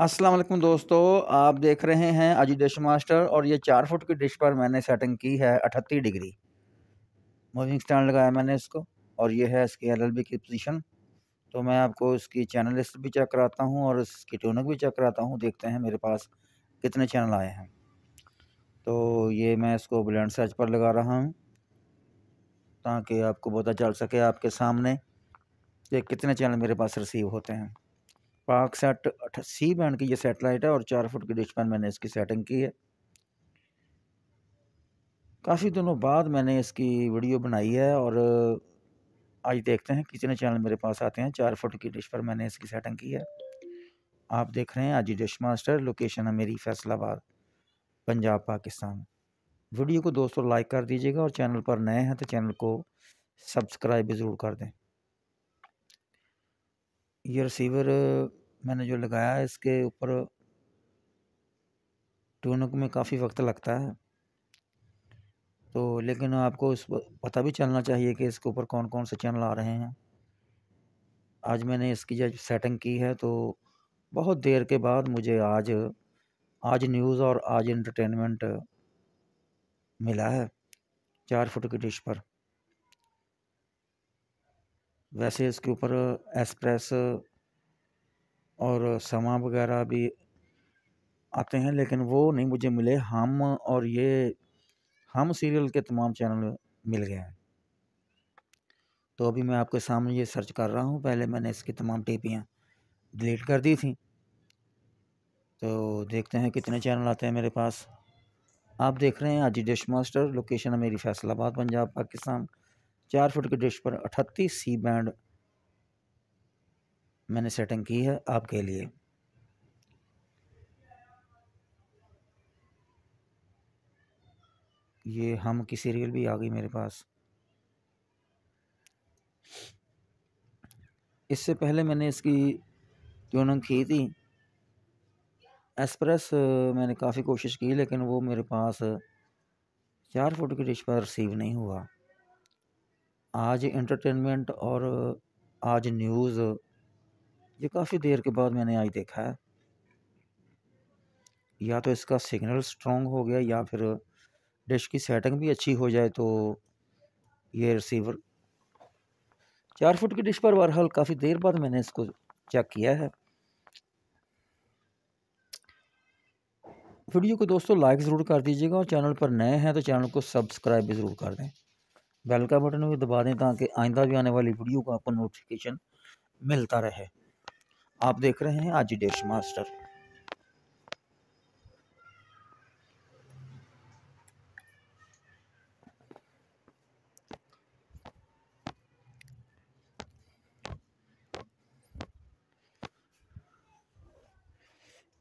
अस्सलाम वालेकुम दोस्तों आप देख रहे हैं अजी डिश मास्टर और ये चार फुट की डिश पर मैंने सेटिंग की है अठत्ती डिग्री मूविंग स्टैंड लगाया मैंने इसको और ये है इसकी एलएलबी की पोजीशन तो मैं आपको इसकी चैनल लिस्ट भी चेक कराता हूँ और इसकी ट्यूनक भी चेक कराता हूँ देखते हैं मेरे पास कितने चैनल आए हैं तो ये मैं इसको ब्लैंड सर्च पर लगा रहा हूँ ताकि आपको पता चल सके आपके सामने ये कितने चैनल मेरे पास रिसीव होते हैं पाक सेट अठ सी बैंड की ये सेटेलाइट है और चार फुट की डिश पैन मैंने इसकी सेटिंग की है काफ़ी दिनों बाद मैंने इसकी वीडियो बनाई है और आज देखते हैं कितने चैनल मेरे पास आते हैं चार फुट की डिश पर मैंने इसकी सेटिंग की है आप देख रहे हैं आज डिश मास्टर लोकेशन है मेरी फैसलाबाद पंजाब पाकिस्तान वीडियो को दोस्तों लाइक कर दीजिएगा और चैनल पर नए हैं तो चैनल को सब्सक्राइब ज़रूर कर दें ये रिसीवर मैंने जो लगाया है इसके ऊपर ट्यूनक में काफ़ी वक्त लगता है तो लेकिन आपको इस पता भी चलना चाहिए कि इसके ऊपर कौन कौन से चैनल आ रहे हैं आज मैंने इसकी जब सेटिंग की है तो बहुत देर के बाद मुझे आज आज न्यूज़ और आज इंटरटेनमेंट मिला है चार फुट की डिश पर वैसे इसके ऊपर एक्सप्रेस और समा वगैरह भी आते हैं लेकिन वो नहीं मुझे मिले हम और ये हम सीरियल के तमाम चैनल मिल गए हैं तो अभी मैं आपके सामने ये सर्च कर रहा हूँ पहले मैंने इसकी तमाम टीपियाँ डिलीट कर दी थी तो देखते हैं कितने चैनल आते हैं मेरे पास आप देख रहे हैं आज डिश मास्टर लोकेशन है मेरी फैसलाबाद पंजाब पाकिस्तान चार फुट के डिश पर अठतीस सी बैंड मैंने सेटिंग की है आपके लिए ये हम की सीरियल भी आ गई मेरे पास इससे पहले मैंने इसकी ट्यूनिंग की थी एक्सप्रेस मैंने काफ़ी कोशिश की लेकिन वो मेरे पास चार फुट की डिश पर रिसीव नहीं हुआ आज इंटरटेनमेंट और आज न्यूज़ ये काफ़ी देर के बाद मैंने आज देखा है या तो इसका सिग्नल स्ट्रॉन्ग हो गया या फिर डिश की सेटिंग भी अच्छी हो जाए तो ये रिसीवर चार फुट की डिश पर बहरहाल काफ़ी देर बाद मैंने इसको चेक किया है वीडियो को दोस्तों लाइक ज़रूर कर दीजिएगा और चैनल पर नए हैं तो चैनल को सब्सक्राइब भी ज़रूर कर दें बेल का बटन भी दबा दें ताकि आइंदा भी आने वाली वीडियो का आपको नोटिफिकेशन मिलता रहे आप देख रहे हैं आज डेश मास्टर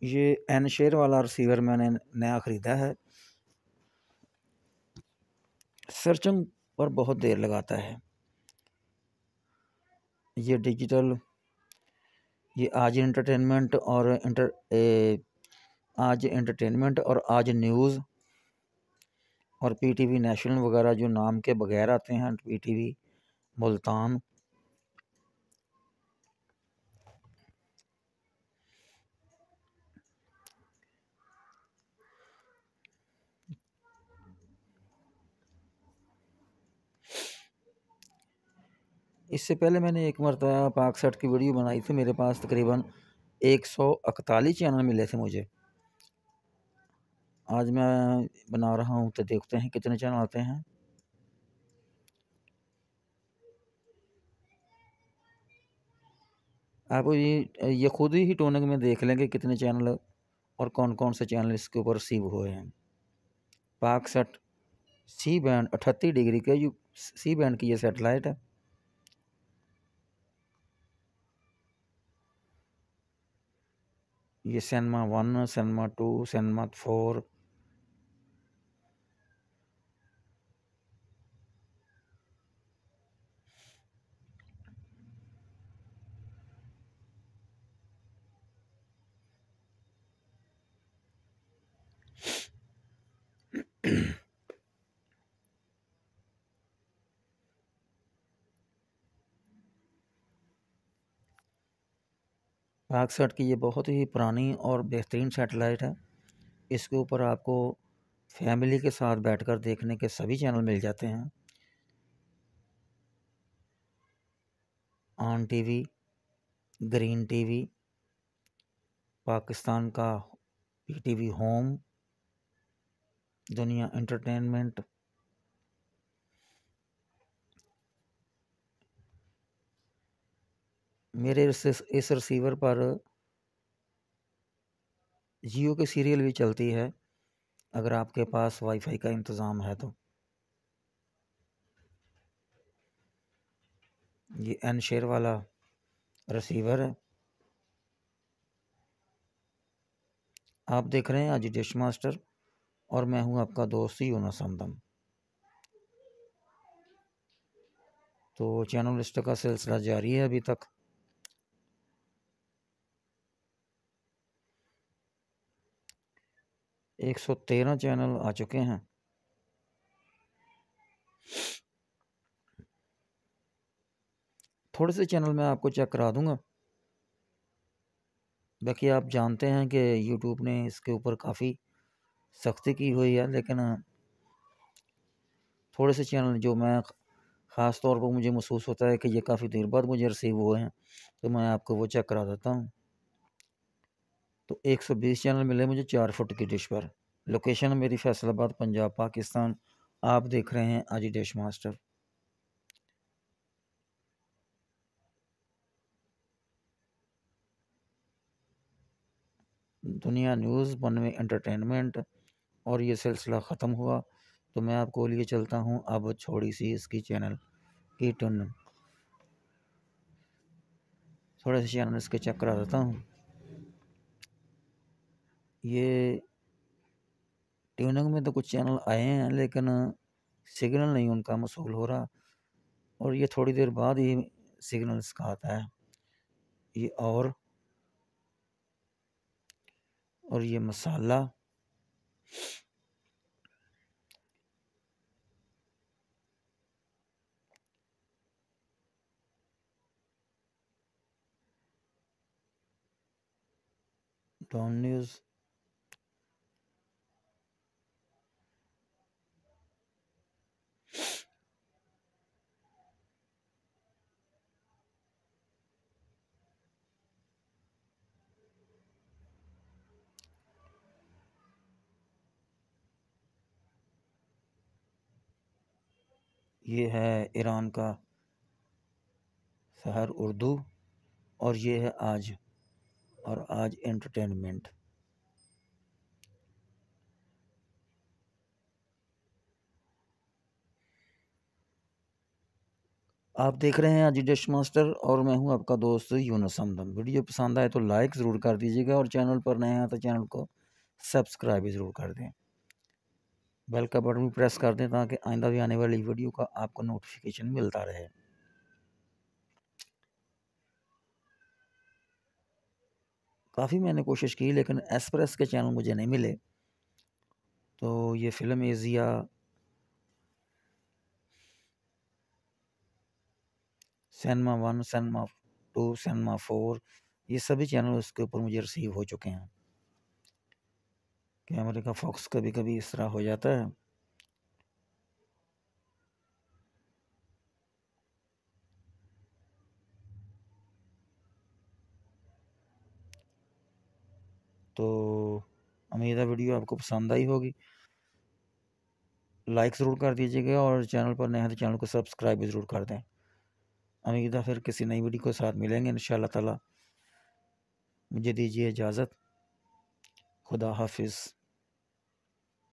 ये एन शेयर वाला रिसीवर मैंने नया ख़रीदा है सर्चिंग पर बहुत देर लगाता है ये डिजिटल ये आज इंटरटेनमेंट और इंटर ए, आज इंटरटेनमेंट और आज न्यूज़ और पीटीवी नेशनल वगैरह जो नाम के बगैर आते हैं पीटीवी मुल्तान इससे पहले मैंने एक मरतबा पाक सेट की वीडियो बनाई थी मेरे पास तकरीबन एक सौ इकतालीस चैनल मिले थे मुझे आज मैं बना रहा हूँ तो देखते हैं कितने चैनल आते हैं आप ये ये खुद ही टोनिंग में देख लेंगे कितने चैनल और कौन कौन से चैनल इसके ऊपर सीव हुए हैं पाक सेट सी बैंड अठत्तीस डिग्री के यू सी बैंड की ये सेटेलाइट है ये सेनमा वन सेनमा टू सेनमा फोर पैक्सैट की ये बहुत ही पुरानी और बेहतरीन सेटेलाइट है इसके ऊपर आपको फैमिली के साथ बैठकर देखने के सभी चैनल मिल जाते हैं on TV, green TV, Pakistan का पीटीवी होम दुनिया एंटरटेनमेंट मेरे इस रिसीवर पर जियो के सीरियल भी चलती है अगर आपके पास वाईफाई का इंतज़ाम है तो ये एन शेर वाला रिसीवर है आप देख रहे हैं आज डिश मास्टर और मैं हूं आपका दोस्त ही यूना समदम तो चैनल लिस्ट का सिलसिला जारी है अभी तक एक सौ तेरह चैनल आ चुके हैं थोड़े से चैनल मैं आपको चेक करा दूंगा बाकी आप जानते हैं कि यूट्यूब ने इसके ऊपर काफ़ी सख्ती की हुई है लेकिन थोड़े से चैनल जो मैं ख़ास तौर पर मुझे महसूस होता है कि ये काफ़ी देर बाद मुझे रिसीव हुए हैं तो मैं आपको वो चेक करा देता हूँ तो 120 चैनल मिले मुझे चार फुट की डिश पर लोकेशन मेरी फैसलाबाद पंजाब पाकिस्तान आप देख रहे हैं आज dish master Dunya news one में एंटरटेनमेंट और ये सिलसिला ख़त्म हुआ तो मैं आपको लिए चलता हूँ अब छोड़ी सी इसकी चैनल की टन थोड़े से चैनल इसके चेक करा देता हूँ ये ट्यूनिंग में तो कुछ चैनल आए हैं लेकिन सिग्नल नहीं उनका मसूल हो रहा और ये थोड़ी देर बाद ही सिग्नल इसका आता है ये और और ये मसाला डॉन न्यूज़ ये है ईरान का शहर उर्दू और ये है आज और आज एंटरटेनमेंट आप देख रहे हैं अजी मास्टर और मैं हूं आपका दोस्त यूनस हमदम वीडियो पसंद आए तो लाइक ज़रूर कर दीजिएगा और चैनल पर नए हैं तो चैनल को सब्सक्राइब ज़रूर कर दें बेल का बटन भी प्रेस कर दें ताकि आइंदा भी आने वाली वीडियो का आपको नोटिफिकेशन मिलता रहे काफ़ी मैंने कोशिश की लेकिन एसप्रेस के चैनल मुझे नहीं मिले तो ये film Asia cinema one cinema two cinema four ये सभी चैनल उसके ऊपर मुझे रिसीव हो चुके हैं कैमरे का फोकस कभी कभी इस तरह हो जाता है तो उम्मीद है वीडियो आपको पसंद आई होगी लाइक ज़रूर कर दीजिएगा और चैनल पर नए हैं तो चैनल को सब्सक्राइब भी ज़रूर कर दें उम्मीद है फिर किसी नई वीडियो के साथ मिलेंगे इन ताला मुझे दीजिए इजाज़त खुदा हाफिज़